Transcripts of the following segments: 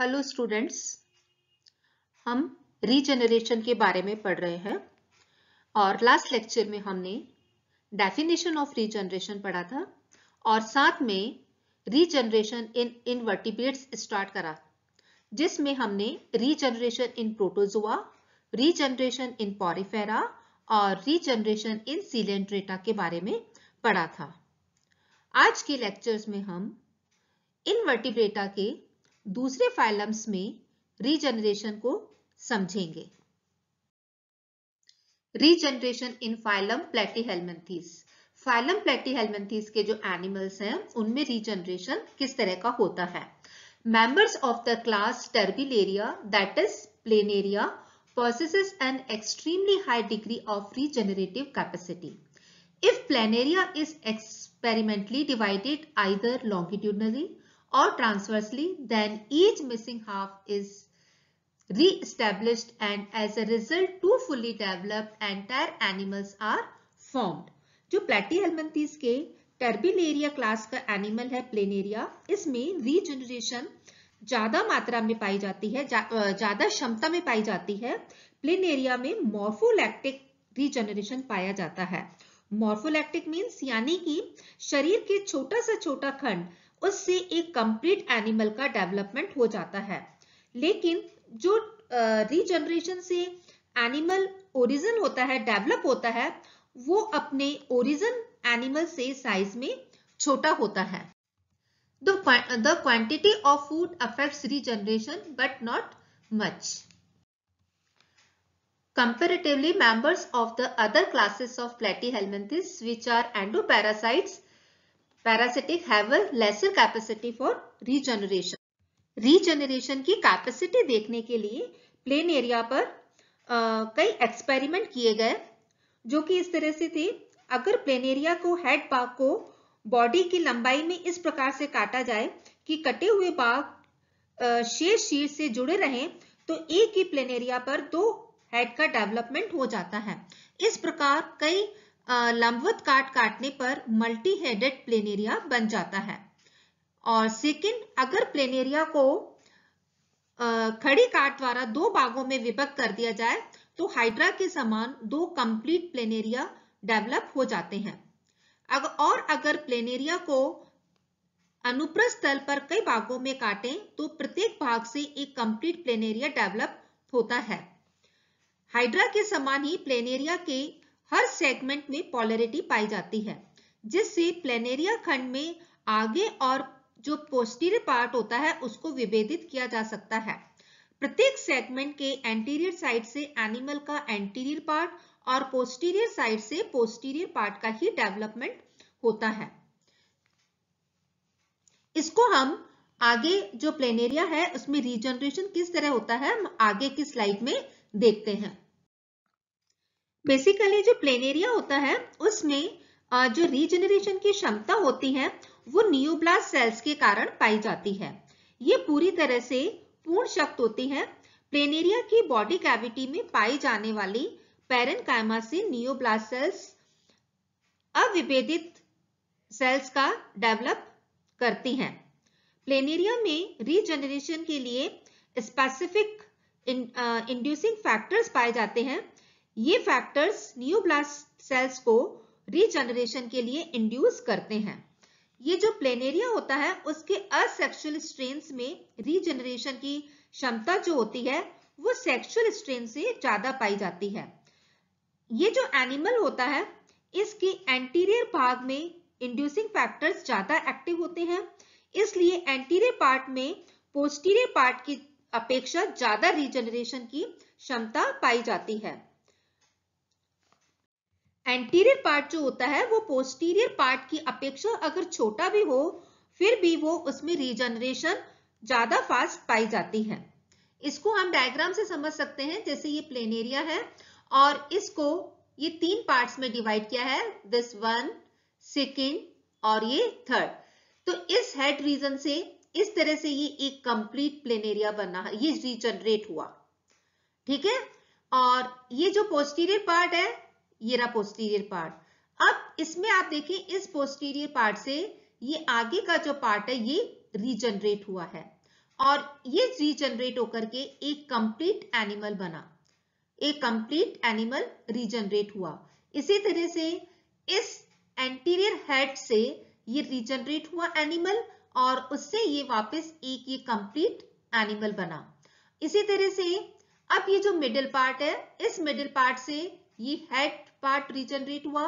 Hello students हम regeneration के बारे में पढ़ रहे हैं और लास्ट लेक्चर में हमने डेफिनेशन ऑफ रीजनरेशन पढ़ा था और साथ में रीजनरेशन इन इनवर्टिब्रेट्स स्टार्ट करा जिसमें हमने regeneration in protozoa regeneration in porifera और रीजनरेशन इन सीलेंट्रेटा के बारे में पढ़ा था आज के लेक्चर्स में हम इनवर्टिब्रेटा के दूसरे फाइलम्स में रीजनरेशन को समझेंगे regeneration in phylum platyhelminthes phylum platyhelminthes के जो एनिमल्स हैं उनमें रीजनरेशन किस तरह का होता है members of the class Turbillaria that is planaria possesses an extremely high degree of regenerative capacity. If planaria is experimentally divided either longitudinally or transversely, then each missing half is re-established and as a result two fully developed entire animals are formed. jo platyhelminthes ke turbellaria class ka animal hai planaria isme regeneration ज्यादा मात्रा में पाई जाती है ज्यादा क्षमता में पाई जाती है प्लेन एरिया में मॉर्फोलैक्टिक रीजनरेशन पाया जाता है मॉर्फोलैक्टिक मीन्स यानी कि शरीर के छोटा सा छोटा खंड उससे एक कंप्लीट एनिमल का डेवलपमेंट हो जाता है लेकिन जो रीजनरेशन से एनिमल ओरिजिन होता है डेवलप होता है वो अपने ओरिजिन एनिमल से साइज में छोटा होता है the quantity of food affect regeneration but not much comparatively members of the other classes of platyhelminthes which are endoparasites parasitic have a lesser capacity for regeneration. Regeneration की capacity देखने के लिए plain area पर uh, कई experiment किए गए जो कि इस तरह से थे अगर plain area को head भाग को बॉडी की लंबाई में इस प्रकार से काटा जाए कि कटे हुए भाग शेष शीर से जुड़े रहें तो एक ही प्लेन एरिया पर दो हेड का डेवलपमेंट हो जाता है इस प्रकार कई लंबवत काट काटने पर मल्टी हेडेड प्लेनेरिया बन जाता है और सेकेंड अगर प्लेनेरिया को खड़ी काट द्वारा दो भागों में विभक्त कर दिया जाए तो हाइड्रा के समान दो कंप्लीट प्लेनेरिया डेवलप हो जाते हैं अगर और अगर प्लेनेरिया को अनुप्रस्थ तल पर कई भागों में काटें तो प्रत्येक भाग से एक कंप्लीट प्लेनेरिया डेवलप होता है हाइड्रा के समान ही प्लेनेरिया के हर सेगमेंट में पॉलरिटी पाई जाती है जिससे प्लेनेरिया खंड में आगे और जो पोस्टीरियर पार्ट होता है उसको विभेदित किया जा सकता है प्रत्येक सेगमेंट के एंटीरियर साइड से एनिमल का एंटीरियर पार्ट और पोस्टीरियर साइड से पोस्टीरियर पार्ट का ही डेवलपमेंट होता है इसको हम आगे जो प्लेनेरिया है उसमें रीजनरेशन किस तरह होता है हम आगे की स्लाइड में देखते हैं बेसिकली जो प्लेन एरिया होता है उसमें जो रीजनरेशन की क्षमता होती है वो न्यूब्लास्ट सेल्स के कारण पाई जाती है ये पूरी तरह से पूर्ण शक्त होती है प्लेनेरिया की बॉडी कैविटी में पाई जाने वाली पेरनकाइमा से न्यूब्लास्ट सेल्स अविभेदित सेल्स का डेवलप करती हैं प्लेनेरिया में रीजनरेशन के लिए स्पेसिफिक इंड्यूसिंग फैक्टर्स पाए जाते हैं ये फैक्टर्स न्यूब्लास्ट सेल्स को रीजनरेशन के लिए इंड्यूस करते हैं ये जो प्लेनेरिया होता है उसके असेक्सुअल स्ट्रेन में रीजनरेशन की क्षमता जो होती है वो सेक्सुअल स्ट्रेन से ज्यादा पाई जाती है ये जो एनिमल होता है इसके एंटीरियर भाग में इंड्यूसिंग फैक्टर्स ज्यादा एक्टिव होते हैं इसलिए एंटीरियर पार्ट में पोस्टीरियर पार्ट की अपेक्षा ज्यादा रीजनरेशन की क्षमता पाई जाती है एंटीरियर पार्ट जो होता है वो पोस्टीरियर पार्ट की अपेक्षा अगर छोटा भी हो फिर भी वो उसमें रीजनरेशन ज्यादा फास्ट पाई जाती है इसको हम डायग्राम से समझ सकते हैं जैसे ये प्लेन एरिया है और इसको ये तीन पार्ट्स में डिवाइड किया है दिस वन सेकेंड और ये थर्ड तो इस हेड रीजन से इस तरह से ये एक कंप्लीट प्लेन एरिया बना है ये रीजनरेट हुआ ठीक है और ये जो पोस्टीरियर पार्ट है ये रहा पोस्टीरियर पार्ट अब इसमें आप देखें इस पोस्टीरियर पार्ट से ये आगे का जो पार्ट है ये रीजनरेट हुआ है और ये रीजनरेट होकर के एक कंप्लीट एनिमल बना एक कंप्लीट एनिमल रीजनरेट हुआ इसी तरह से इस एंटीरियर हेड से ये रीजनरेट हुआ एनिमल और उससे ये वापस एक ये कंप्लीट एनिमल बना इसी तरह से अब ये जो मिडिल पार्ट है इस मिडिल पार्ट से ये हेड पार्ट रिजनरेट हुआ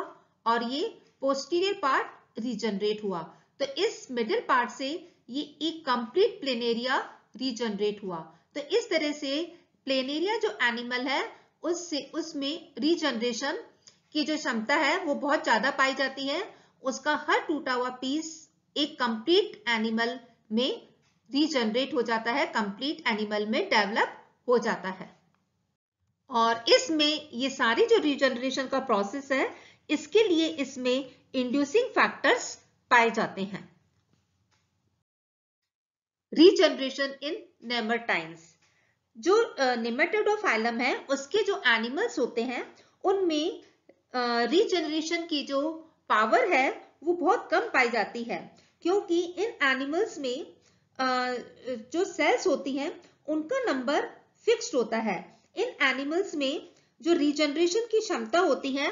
और ये पोस्टीरियर पार्ट रिजनरेट हुआ तो इस मिडिल पार्ट से ये एक कंप्लीट प्लेनेरिया रिजनरेट हुआ तो इस तरह से प्लेनेरिया जो एनिमल है उससे उसमें रिजनरेशन की जो क्षमता है वो बहुत ज्यादा पाई जाती है उसका हर टूटा हुआ पीस एक कंप्लीट एनिमल में रिजनरेट हो जाता है कंप्लीट एनिमल में डेवलप हो जाता है और इसमें ये सारी जो रिजनरेशन का प्रोसेस है इसके लिए इसमें इंड्यूसिंग फैक्टर्स पाए जाते हैं रीजनरेशन इन नेमरटाइन्स जो नेमेटोडोफाइलम है उसके जो एनिमल्स होते हैं उनमें रीजनरेशन की जो पावर है वो बहुत कम पाई जाती है क्योंकि इन एनिमल्स में जो सेल्स होती हैं उनका नंबर फिक्स्ड होता है इन एनिमल्स में जो रिजनरेशन की क्षमता होती है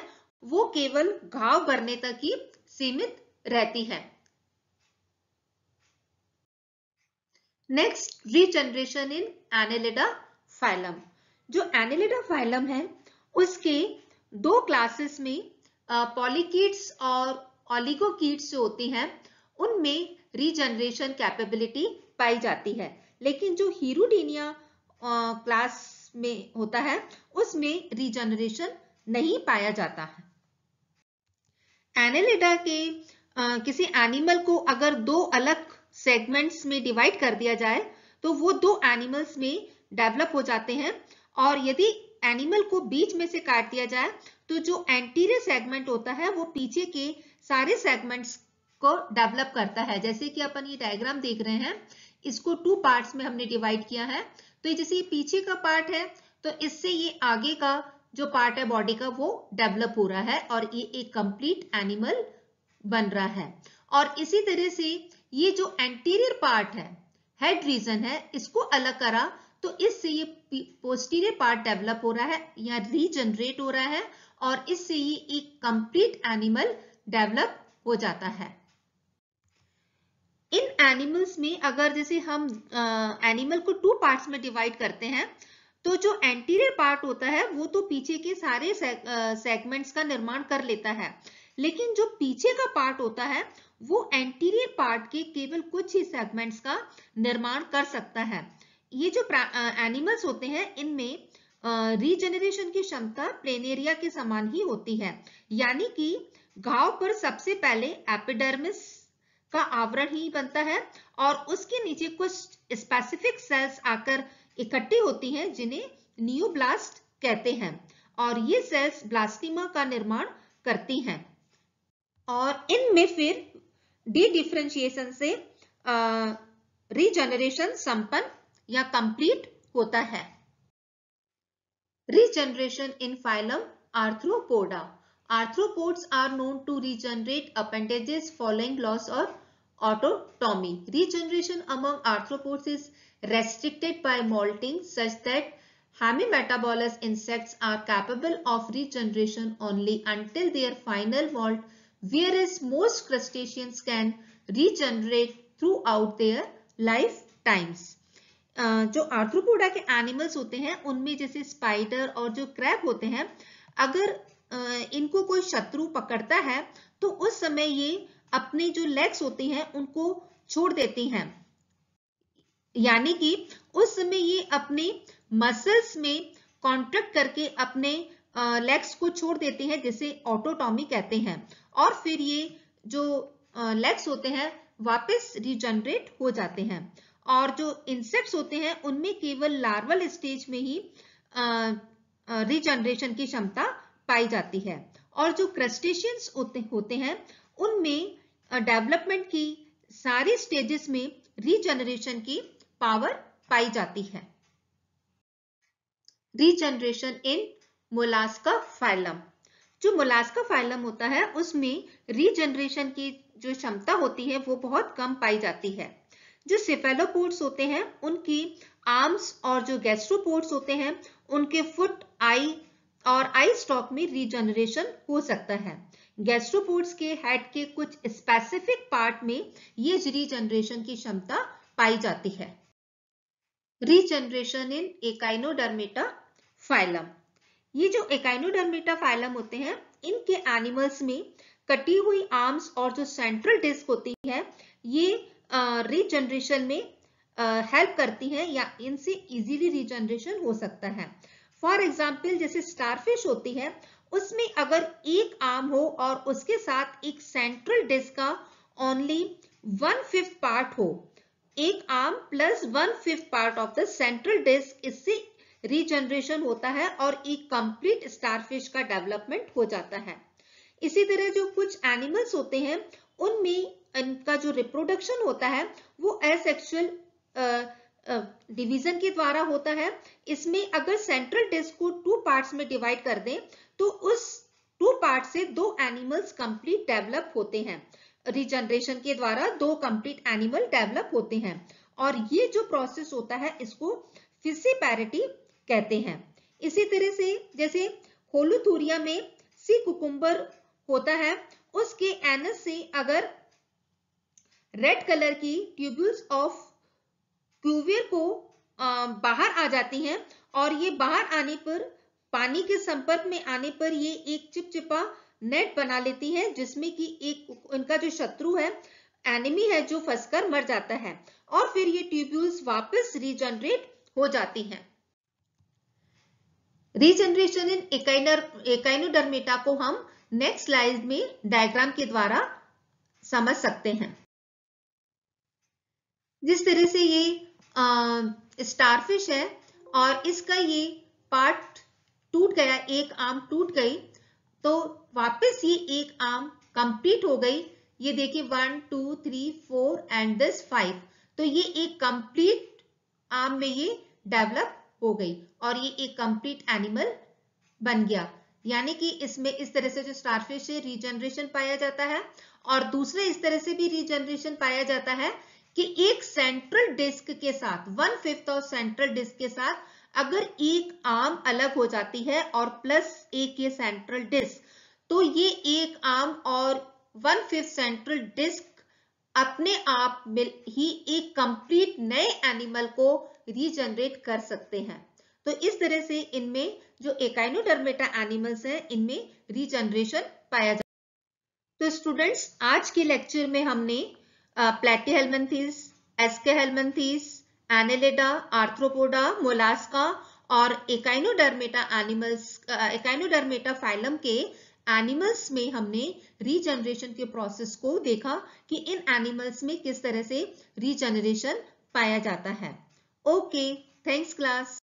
वो केवल घाव भरने तक ही सीमित रहती है next regeneration in annelida phylum जो एनेलिडा फाइलम है उसके दो क्लासेस में पॉलिकीट्स और ऑलिगोकीट्स जो होती हैं उनमें रिजनरेशन कैपेबिलिटी पाई जाती है लेकिन जो हीरोडीनिया क्लास में होता है उसमें रिजनरेशन नहीं पाया जाता है एनेलिडा के आ, किसी एनिमल को अगर दो अलग सेगमेंट्स में डिवाइड कर दिया जाए तो वो दो एनिमल्स में डेवलप हो जाते हैं और यदि एनिमल को बीच में से काट दिया जाए तो जो एंटीरियर सेगमेंट होता है वो पीछे के सारे सेगमेंट्स को डेवलप करता है जैसे कि अपन ये डायग्राम देख रहे हैं इसको टू पार्ट्स में हमने डिवाइड किया है तो जैसे ये पीछे का पार्ट है तो इससे ये आगे का जो पार्ट है बॉडी का वो डेवलप हो रहा है और ये एक कंप्लीट एनिमल बन रहा है और इसी तरह से ये जो एंटीरियर पार्ट है हेड रीजन है इसको अलग करा तो इससे ये पोस्टीरियर पार्ट डेवलप हो रहा है या रीजनरेट हो रहा है और इससे ये एक कंप्लीट एनिमल डेवलप हो जाता है इन एनिमल्स में अगर जैसे हम एनिमल को टू पार्ट्स में डिवाइड करते हैं तो जो एंटीरियर पार्ट होता है वो तो पीछे के सारे सेगमेंट्स का निर्माण कर लेता है लेकिन जो पीछे का पार्ट होता है वो एंटीरियर पार्ट के केवल कुछ ही सेगमेंट्स का निर्माण कर सकता है ये जो एनिमल्स होते हैं इनमें रीजनरेशन की क्षमता प्लेनेरिया के समान ही होती है यानी कि घाव पर सबसे पहले एपिडर्मिस का आवरण ही बनता है और उसके नीचे कुछ स्पेसिफिक सेल्स आकर इकट्ठी होती हैं जिन्हें न्यूब्लास्ट कहते हैं और ये सेल्स ब्लास्टिमा का निर्माण करती हैं और इनमें फिर डी डिफ्रेंशिएशन से रिजनरेशन संपन्न या कंप्लीट होता है regeneration in phylum arthropoda Arthropods are known to regenerate appendages following loss or autotomy. Regeneration among arthropods is restricted by molting such that hemimetabolous insects are capable of regeneration only until their final molt whereas most crustaceans can regenerate throughout their life times. Uh, जो arthropoda के animals होते हैं उनमें जैसे spider और जो crab होते हैं अगर इनको कोई शत्रु पकड़ता है तो उस समय ये अपने जो लेग्स होते हैं उनको छोड़ देती हैं यानी कि उस समय ये अपने मसल्स में कॉन्ट्रैक्ट करके अपने लेग्स को छोड़ देते हैं जिसे ऑटोटॉमी कहते हैं और फिर ये जो लेग्स होते हैं वापस रिजनरेट हो जाते हैं और जो इंसेक्ट्स होते हैं उनमें केवल लार्वल स्टेज में ही रिजनरेशन की क्षमता पाई जाती है और जो क्रस्टेशियंस होते हैं उनमें डेवलपमेंट की सारी स्टेजेस में रीजनरेशन की पावर पाई जाती है रीजनरेशन इन मोलास्का फाइलम जो मोलास्का फाइलम होता है उसमें रीजनरेशन की जो क्षमता होती है वो बहुत कम पाई जाती है जो सिफेलोपोर्ट्स होते हैं उनकी आर्म्स और जो गैस्ट्रोपोर्ट्स होते हैं उनके फुट आई और आई स्टॉक में रीजनरेशन हो सकता है गैस्ट्रोपोड्स के हेड के कुछ स्पेसिफिक पार्ट में ये रीजनरेशन की क्षमता पाई जाती है रीजनरेशन इन एकाइनोडर्मेटा फाइलम ये जो एकाइनोडर्मेटा फाइलम होते हैं इनके एनिमल्स में कटी हुई आर्म्स और जो सेंट्रल डिस्क होती है ये रीजनरेशन में हेल्प करती है या इनसे इजीली रीजनरेशन हो सकता है फॉर एग्जाम्पल जैसे स्टारफिश होती है उसमें अगर एक आर्म हो और उसके साथ एक सेंट्रल डिस्क का ओनली वन फिफ्थ पार्ट हो एक arm plus one fifth part of the central disc इससे रीजनरेशन होता है और एक कंप्लीट स्टारफिश का डेवलपमेंट हो जाता है इसी तरह जो कुछ एनिमल्स होते हैं उनमें इनका जो रिप्रोडक्शन होता है वो एसेक्सुअल डिवीजन के द्वारा होता है इसमें अगर सेंट्रल डिस्क को टू पार्ट्स में डिवाइड कर दें तो उस टू पार्ट से दो एनिमल्स कंप्लीट डेवलप होते हैं रिजनरेशन के द्वारा दो कंप्लीट एनिमल डेवलप होते हैं और ये जो प्रोसेस होता है इसको फिसिपैरिटी कहते हैं इसी तरह से जैसे होलुथुरिया में सी कुकुम्बर होता है उसके एनस से अगर रेड कलर की ट्यूब्यूल्स ऑफ फ्लूवियर को बाहर आ जाती हैं और ये बाहर आने पर पानी के संपर्क में आने पर ये एक चिपचिपा नेट बना लेती है जिसमें कि एक इनका जो शत्रु है एनिमी है जो फंसकर मर जाता है और फिर ये ट्यूब्यूल्स वापस रिजनरेट हो जाती हैं रीजनरेशन इन एकाइनोडर्मेटा को हम नेक्स्ट स्लाइड में डायग्राम के द्वारा समझ सकते हैं जिस तरह से ये स्टारफिश है और इसका ये पार्ट टूट गया एक आम टूट गई तो वापस ये एक आम कंप्लीट हो गई ये देखिए one two three four and this five तो ये एक कंप्लीट आम में ये डेवलप हो गई और ये एक कंप्लीट एनिमल बन गया यानी कि इसमें इस तरह से जो स्टारफिश है रीजनरेशन पाया जाता है और दूसरे इस तरह से भी रीजनरेशन पाया जाता है कि एक सेंट्रल डिस्क के साथ one fifth of central disc के साथ अगर एक आर्म अलग हो जाती है और प्लस एक ये सेंट्रल डिस्क तो ये एक आर्म और वन फिफ्थ सेंट्रल डिस्क अपने आप में ही एक कंप्लीट नए एनिमल को रीजनरेट कर सकते हैं तो इस तरह से इनमें जो एकाइनोडर्मेटा एनिमल्स हैं इनमें रीजनरेशन पाया जाता है तो स्टूडेंट्स आज के लेक्चर में हमने platyhelminthes Platyhelminthes, Ascahelminthes, Annelida, Arthropoda, और एकाइनोडर्मेटा एनिमल्स एकाइनोडर्मेटा फाइलम के एनिमल्स में हमने रीजनरेशन के प्रोसेस को देखा कि इन एनिमल्स में किस तरह से रीजनरेशन पाया जाता है ओके थैंक्स क्लास